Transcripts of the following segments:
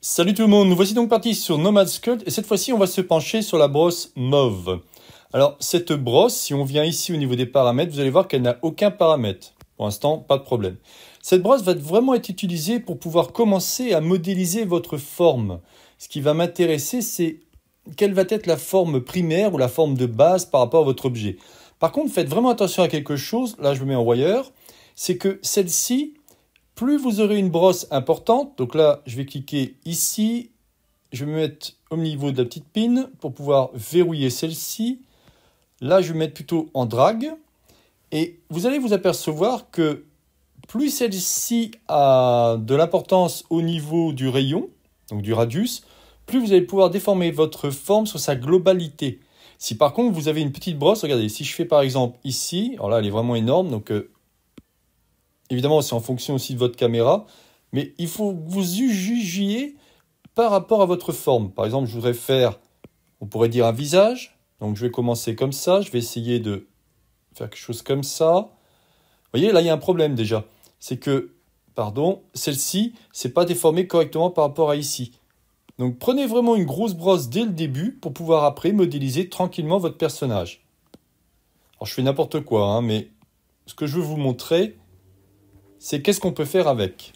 Salut tout le monde, nous voici donc parti sur Nomad Sculpt et cette fois-ci on va se pencher sur la brosse mauve. Alors cette brosse, si on vient ici au niveau des paramètres, vous allez voir qu'elle n'a aucun paramètre. Pour l'instant, pas de problème. Cette brosse va vraiment être utilisée pour pouvoir commencer à modéliser votre forme. Ce qui va m'intéresser, c'est quelle va être la forme primaire ou la forme de base par rapport à votre objet. Par contre, faites vraiment attention à quelque chose, là je me mets en wire, c'est que celle-ci, plus vous aurez une brosse importante, donc là je vais cliquer ici, je vais me mettre au niveau de la petite pin pour pouvoir verrouiller celle-ci. Là je vais me mettre plutôt en drague et vous allez vous apercevoir que plus celle-ci a de l'importance au niveau du rayon, donc du radius, plus vous allez pouvoir déformer votre forme sur sa globalité. Si par contre vous avez une petite brosse, regardez, si je fais par exemple ici, alors là elle est vraiment énorme, donc euh, Évidemment, c'est en fonction aussi de votre caméra, mais il faut que vous jugiez par rapport à votre forme. Par exemple, je voudrais faire, on pourrait dire un visage. Donc je vais commencer comme ça, je vais essayer de faire quelque chose comme ça. Vous voyez, là, il y a un problème déjà. C'est que, pardon, celle-ci, c'est pas déformée correctement par rapport à ici. Donc prenez vraiment une grosse brosse dès le début pour pouvoir après modéliser tranquillement votre personnage. Alors je fais n'importe quoi, hein, mais ce que je veux vous montrer, c'est qu'est-ce qu'on peut faire avec.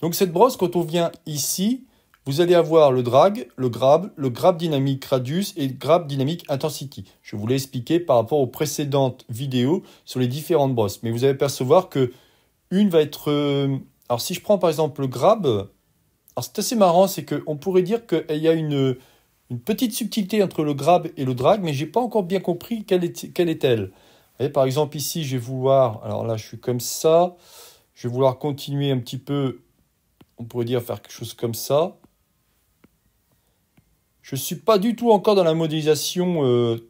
Donc cette brosse, quand on vient ici, vous allez avoir le drag, le grab, le grab dynamique radius et le grab dynamique intensity. Je vous l'ai expliqué par rapport aux précédentes vidéos sur les différentes brosses. Mais vous allez percevoir que une va être... Euh, alors si je prends par exemple le grab, alors c'est assez marrant, c'est qu'on pourrait dire qu'il y a une, petite subtilité entre le grab et le drag, mais je n'ai pas encore bien compris quelle est-elle par exemple, ici, je vais vouloir, alors là, je suis comme ça, je vais vouloir continuer un petit peu, on pourrait dire faire quelque chose comme ça. Je ne suis pas du tout encore dans la modélisation, euh,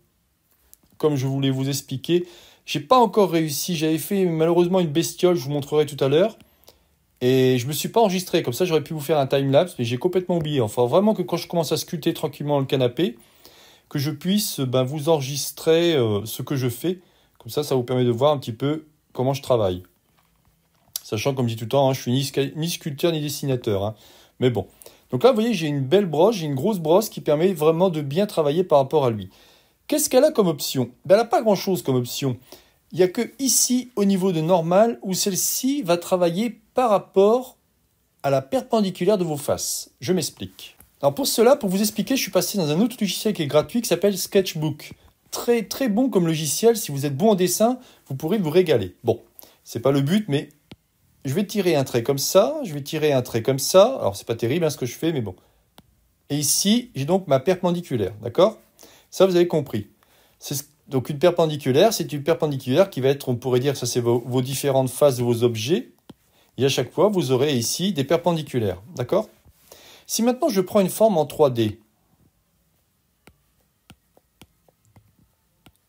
comme je voulais vous expliquer. J'ai pas encore réussi, j'avais fait malheureusement une bestiole, je vous montrerai tout à l'heure. Et je ne me suis pas enregistré, comme ça j'aurais pu vous faire un time-lapse, mais j'ai complètement oublié. Enfin, vraiment que quand je commence à sculpter tranquillement le canapé, que je puisse ben, vous enregistrer euh, ce que je fais comme ça, ça vous permet de voir un petit peu comment je travaille. Sachant, comme je dis tout le temps, je hein, je suis ni, sculpteur ni dessinateur. Hein. Mais bon. Donc là, vous voyez, j'ai une belle brosse, j'ai une grosse brosse qui permet vraiment de bien travailler par rapport à lui. Qu'est-ce qu'elle a comme option ben, Elle n'a pas grand-chose comme option. Il n'y a que ici, au niveau de normal, où celle-ci va travailler par rapport à la perpendiculaire de vos faces. Je m'explique. Alors pour cela, pour vous expliquer, je suis passé dans un autre logiciel qui est gratuit qui s'appelle Sketchbook très très bon comme logiciel. Si vous êtes bon en dessin, vous pourrez vous régaler. Bon, c'est pas le but, mais je vais tirer un trait comme ça, je vais tirer un trait comme ça. Alors c'est pas terrible hein, ce que je fais, mais bon. Et ici, j'ai donc ma perpendiculaire, d'accord Ça, vous avez compris. Donc une perpendiculaire, c'est une perpendiculaire qui va être, on pourrait dire, ça c'est vos, différentes faces de vos objets. Et à chaque fois, vous aurez ici des perpendiculaires, d'accord Si maintenant je prends une forme en 3D,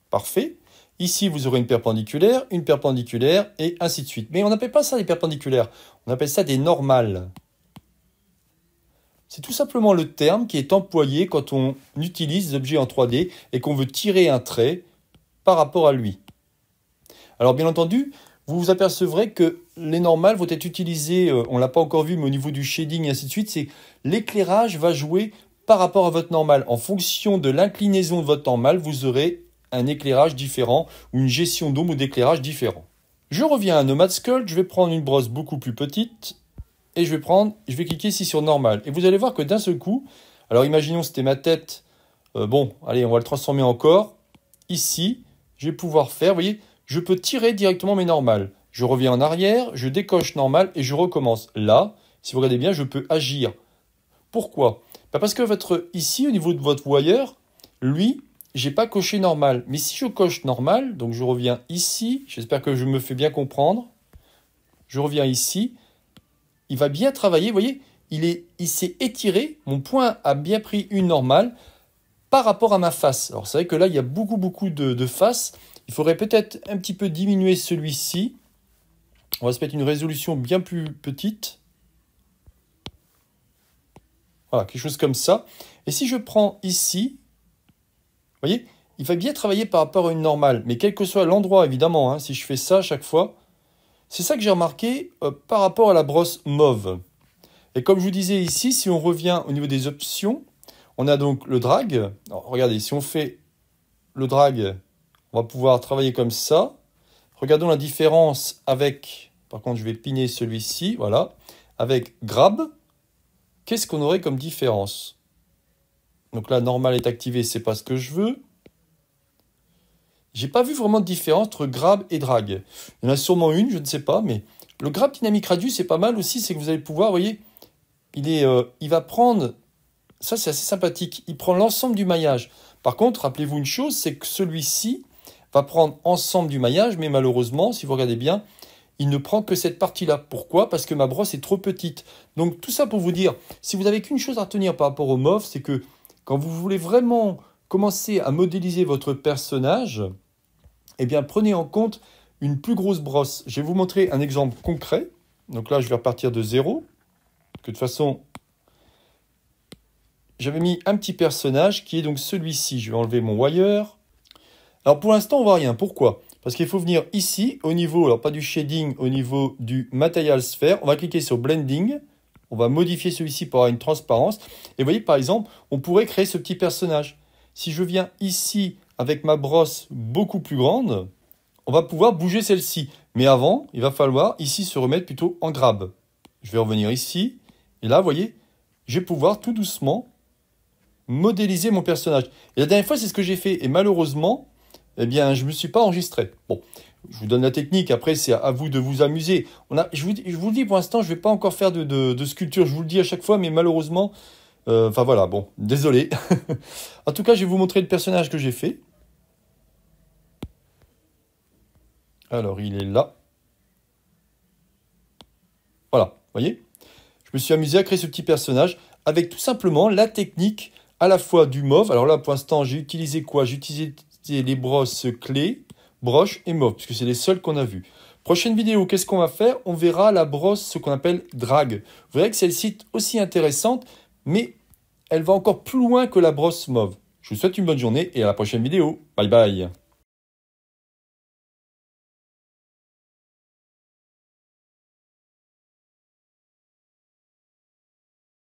Parfait. Ici, vous aurez une perpendiculaire, une perpendiculaire, et ainsi de suite. Mais on n'appelle pas ça des perpendiculaires, on appelle ça des normales. C'est tout simplement le terme qui est employé quand on utilise des objets en 3D et qu'on veut tirer un trait par rapport à lui. Alors bien entendu, vous vous apercevrez que les normales vont être utilisées, euh, on ne l'a pas encore vu, mais au niveau du shading et ainsi de suite, c'est l'éclairage va jouer par rapport à votre normale. En fonction de l'inclinaison de votre normale, vous aurez un éclairage différent ou une gestion d'ombre ou d'éclairage différent. Je reviens à Nomad Skull, je vais prendre une brosse beaucoup plus petite et je vais prendre, je vais cliquer ici sur normal. Et vous allez voir que d'un seul coup, alors imaginons c'était ma tête, euh, bon, allez, on va le transformer encore. Ici, je vais pouvoir faire, vous voyez, je peux tirer directement mes normales. Je reviens en arrière, je décoche normal et je recommence. Là, si vous regardez bien, je peux agir. Pourquoi bah, Parce que votre ici, au niveau de votre voyeur, lui, j'ai pas coché normal. Mais si je coche normal, donc je reviens ici, j'espère que je me fais bien comprendre. Je reviens ici, il va bien travailler, vous voyez, il est, il s'est étiré, mon point a bien pris une normale par rapport à ma face. Alors c'est vrai que là, il y a beaucoup, beaucoup de faces. Il faudrait peut-être un petit peu diminuer celui-ci. On va se mettre une résolution bien plus petite. Voilà, quelque chose comme ça. Et si je prends ici, vous voyez Il va bien travailler par rapport à une normale, mais quel que soit l'endroit, évidemment, hein, si je fais ça à chaque fois, c'est ça que j'ai remarqué euh, par rapport à la brosse mauve. Et comme je vous disais ici, si on revient au niveau des options, on a donc le drag. regardez, si on fait le drag, on va pouvoir travailler comme ça. Regardons la différence avec, par contre je vais piner celui-ci, voilà, avec grab. Qu'est-ce qu'on aurait comme différence donc là, normal est activé, c'est pas ce que je veux. J'ai pas vu vraiment de différence entre grab et drag. Il y en a sûrement une, je ne sais pas, mais le grab dynamique radius, c'est pas mal aussi, c'est que vous allez pouvoir, vous voyez, il, est, euh, il va prendre, ça c'est assez sympathique, il prend l'ensemble du maillage. Par contre, rappelez-vous une chose, c'est que celui-ci va prendre l'ensemble du maillage, mais malheureusement, si vous regardez bien, il ne prend que cette partie-là. Pourquoi Parce que ma brosse est trop petite. Donc tout ça pour vous dire, si vous n'avez qu'une chose à retenir par rapport au MOF, c'est que quand vous voulez vraiment commencer à modéliser votre personnage, eh bien, prenez en compte une plus grosse brosse. Je vais vous montrer un exemple concret. Donc là, je vais repartir de zéro. Que de toute façon, j'avais mis un petit personnage qui est donc celui-ci. Je vais enlever mon wire. Alors pour l'instant, on ne voit rien. Pourquoi Parce qu'il faut venir ici, au niveau, alors pas du shading, au niveau du material sphere. On va cliquer sur Blending. On va modifier celui-ci pour avoir une transparence. Et vous voyez, par exemple, on pourrait créer ce petit personnage. Si je viens ici avec ma brosse beaucoup plus grande, on va pouvoir bouger celle-ci. Mais avant, il va falloir ici se remettre plutôt en grabe. Je vais revenir ici. Et là, vous voyez, je vais pouvoir tout doucement modéliser mon personnage. Et la dernière fois, c'est ce que j'ai fait. Et malheureusement, eh bien, je ne me suis pas enregistré. Bon, je vous donne la technique, après, c'est à vous de vous amuser. On a, je, vous, je vous le dis, pour l'instant, je ne vais pas encore faire de, sculpture, je vous le dis à chaque fois, mais malheureusement, euh, enfin voilà, bon, désolé. en tout cas, je vais vous montrer le personnage que j'ai fait. Alors, il est là. Voilà, vous voyez Je me suis amusé à créer ce petit personnage avec tout simplement la technique à la fois du mauve. Alors là, pour l'instant, j'ai utilisé quoi J'ai utilisé les brosses clés, broche et mauve, puisque c'est les seules qu'on a vues. Prochaine vidéo, qu'est-ce qu'on va faire On verra la brosse, ce qu'on appelle drag. Vous verrez que celle-ci est aussi intéressante, mais elle va encore plus loin que la brosse mauve. Je vous souhaite une bonne journée et à la prochaine vidéo. Bye bye